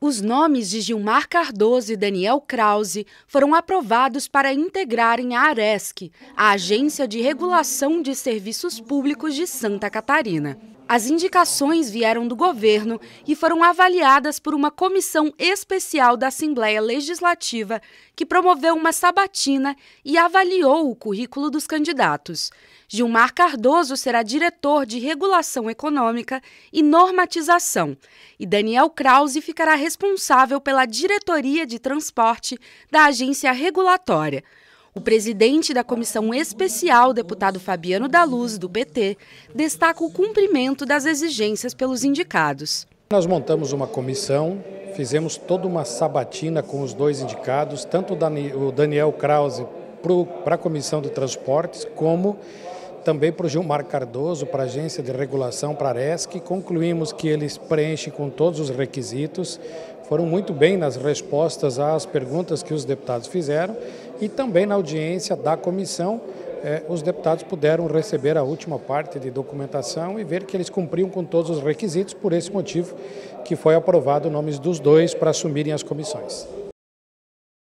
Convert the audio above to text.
Os nomes de Gilmar Cardoso e Daniel Krause foram aprovados para integrarem a ARESC, a Agência de Regulação de Serviços Públicos de Santa Catarina. As indicações vieram do governo e foram avaliadas por uma comissão especial da Assembleia Legislativa que promoveu uma sabatina e avaliou o currículo dos candidatos. Gilmar Cardoso será diretor de Regulação Econômica e Normatização e Daniel Krause ficará responsável pela diretoria de transporte da agência regulatória. O presidente da comissão especial, deputado Fabiano da Luz, do PT, destaca o cumprimento das exigências pelos indicados. Nós montamos uma comissão, fizemos toda uma sabatina com os dois indicados, tanto o Daniel Krause para a comissão de transportes, como também para o Gilmar Cardoso, para a Agência de Regulação, para a ARESC. Concluímos que eles preenchem com todos os requisitos, foram muito bem nas respostas às perguntas que os deputados fizeram e também na audiência da comissão, eh, os deputados puderam receber a última parte de documentação e ver que eles cumpriam com todos os requisitos, por esse motivo que foi aprovado nomes dos dois para assumirem as comissões.